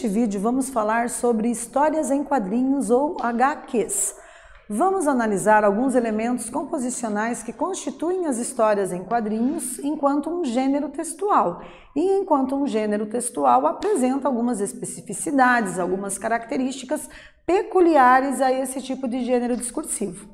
Neste vídeo vamos falar sobre histórias em quadrinhos ou HQs. Vamos analisar alguns elementos composicionais que constituem as histórias em quadrinhos enquanto um gênero textual. E enquanto um gênero textual apresenta algumas especificidades, algumas características peculiares a esse tipo de gênero discursivo.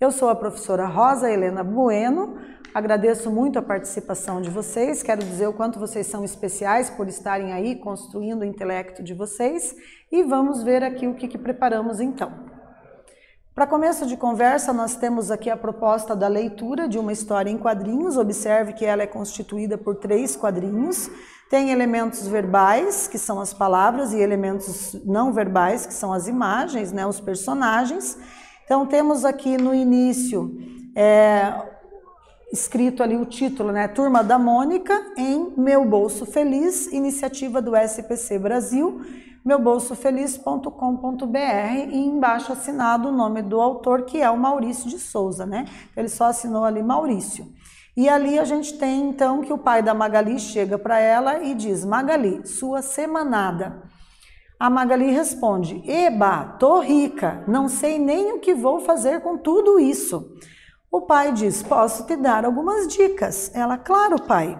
Eu sou a professora Rosa Helena Bueno, agradeço muito a participação de vocês, quero dizer o quanto vocês são especiais por estarem aí construindo o intelecto de vocês e vamos ver aqui o que, que preparamos então. Para começo de conversa, nós temos aqui a proposta da leitura de uma história em quadrinhos. Observe que ela é constituída por três quadrinhos. Tem elementos verbais, que são as palavras, e elementos não verbais, que são as imagens, né, os personagens. Então temos aqui no início é, escrito ali o título, né? Turma da Mônica em Meu Bolso Feliz, iniciativa do SPC Brasil, meubolsofeliz.com.br e embaixo assinado o nome do autor, que é o Maurício de Souza, né? Então, ele só assinou ali Maurício. E ali a gente tem então que o pai da Magali chega para ela e diz: Magali, sua semanada. A Magali responde: Eba, tô rica, não sei nem o que vou fazer com tudo isso. O pai diz: Posso te dar algumas dicas. Ela, claro, pai.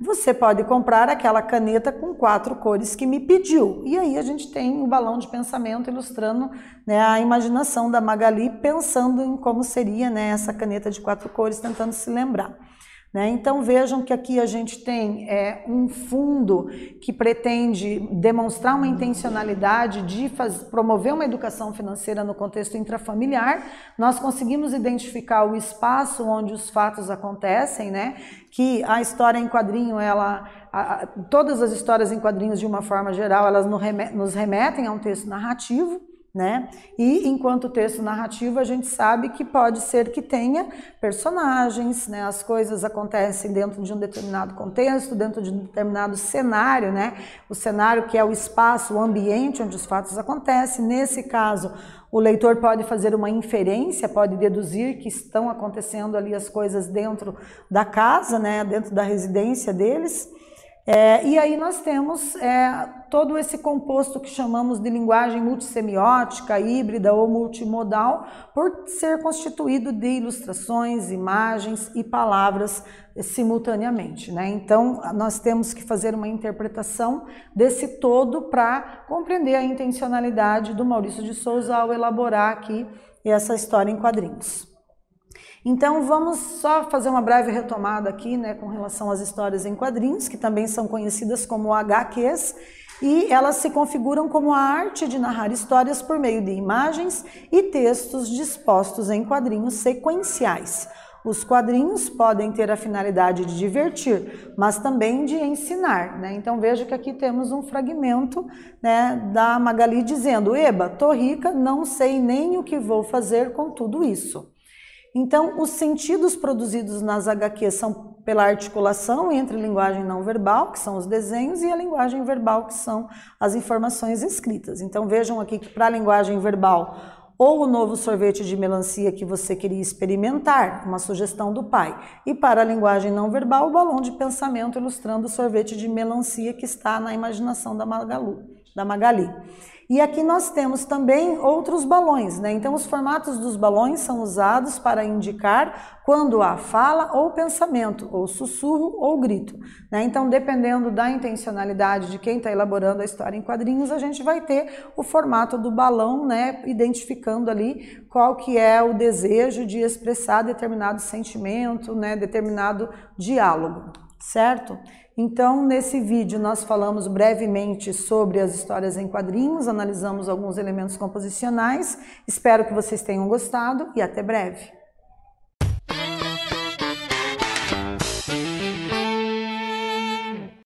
Você pode comprar aquela caneta com quatro cores que me pediu. E aí a gente tem o balão de pensamento ilustrando né, a imaginação da Magali pensando em como seria né, essa caneta de quatro cores, tentando se lembrar. Né? Então vejam que aqui a gente tem é, um fundo que pretende demonstrar uma intencionalidade de faz, promover uma educação financeira no contexto intrafamiliar. Nós conseguimos identificar o espaço onde os fatos acontecem, né? que a história em quadrinho, ela, a, a, todas as histórias em quadrinhos de uma forma geral, elas nos remetem a um texto narrativo né? E enquanto texto narrativo, a gente sabe que pode ser que tenha personagens, né? As coisas acontecem dentro de um determinado contexto, dentro de um determinado cenário, né? O cenário que é o espaço, o ambiente onde os fatos acontecem. Nesse caso, o leitor pode fazer uma inferência, pode deduzir que estão acontecendo ali as coisas dentro da casa, né? Dentro da residência deles. É, e aí nós temos é, todo esse composto que chamamos de linguagem multissemiótica, híbrida ou multimodal, por ser constituído de ilustrações, imagens e palavras simultaneamente. Né? Então, nós temos que fazer uma interpretação desse todo para compreender a intencionalidade do Maurício de Souza ao elaborar aqui essa história em quadrinhos. Então vamos só fazer uma breve retomada aqui, né, com relação às histórias em quadrinhos, que também são conhecidas como HQs, e elas se configuram como a arte de narrar histórias por meio de imagens e textos dispostos em quadrinhos sequenciais. Os quadrinhos podem ter a finalidade de divertir, mas também de ensinar. Né? Então veja que aqui temos um fragmento né, da Magali dizendo: Eba, tô rica, não sei nem o que vou fazer com tudo isso. Então, os sentidos produzidos nas HQs são pela articulação entre linguagem não verbal, que são os desenhos, e a linguagem verbal, que são as informações escritas. Então, vejam aqui que para a linguagem verbal, ou o novo sorvete de melancia que você queria experimentar, uma sugestão do pai. E para a linguagem não verbal, o balão de pensamento ilustrando o sorvete de melancia que está na imaginação da Magalu, da Magali. E aqui nós temos também outros balões, né? Então os formatos dos balões são usados para indicar quando há fala ou pensamento, ou sussurro ou grito, né? Então dependendo da intencionalidade de quem está elaborando a história em quadrinhos, a gente vai ter o formato do balão, né? Identificando identificando ali qual que é o desejo de expressar determinado sentimento, né, determinado diálogo, certo? Então, nesse vídeo nós falamos brevemente sobre as histórias em quadrinhos, analisamos alguns elementos composicionais. Espero que vocês tenham gostado e até breve.